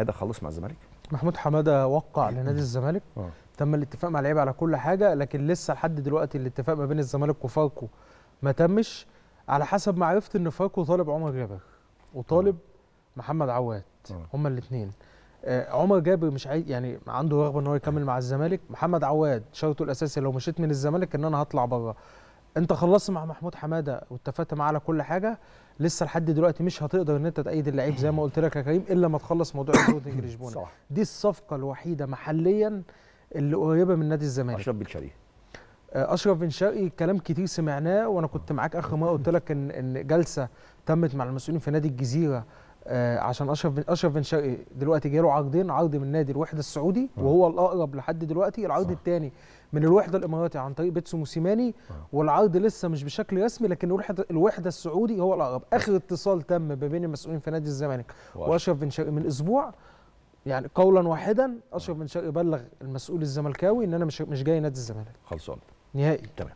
هذا خلص مع الزمالك محمود حماده وقع لنادي الزمالك أوه. تم الاتفاق مع اللعيبه على كل حاجه لكن لسه لحد دلوقتي الاتفاق ما بين الزمالك وفالكو ما تمش على حسب ما عرفت ان فالكو طالب عمر جابر وطالب أوه. محمد عواد آه. هما الاثنين آه عمر جابر مش عايز يعني عنده رغبه ان هو يكمل آه. مع الزمالك محمد عواد شرطه الاساسي لو مشيت من الزمالك ان انا هطلع بره انت خلصت مع محمود حماده واتفقت معاه على كل حاجه لسه لحد دلوقتي مش هتقدر ان انت تأيد اللعيب زي ما قلت لك يا كريم الا ما تخلص موضوع الجودنج لشبونه دي الصفقه الوحيده محليا اللي قريبه من نادي الزمالك اشرف بن شرقي آه، اشرف بن شرقي كلام كتير سمعناه وانا كنت معاك اخر مره قلت لك ان ان جلسه تمت مع المسؤولين في نادي الجزيره آه، عشان اشرف بن اشرف بن شرقي دلوقتي جاله عرضين عرض من نادي الوحده السعودي آه. وهو الاقرب لحد دلوقتي العرض الثاني من الوحده الاماراتي عن طريق بيتسو موسيماني آه. والعرض لسه مش بشكل رسمي لكن الوحده الوحده السعودي هو الاقرب اخر اتصال تم ما بين المسؤولين في نادي الزمالك واشرف بن شرقي من اسبوع يعني قولا واحدا اشرف بن شرقي بلغ المسؤول الزملكاوي ان انا مش مش جاي نادي الزمالك خلصان نهائي تمام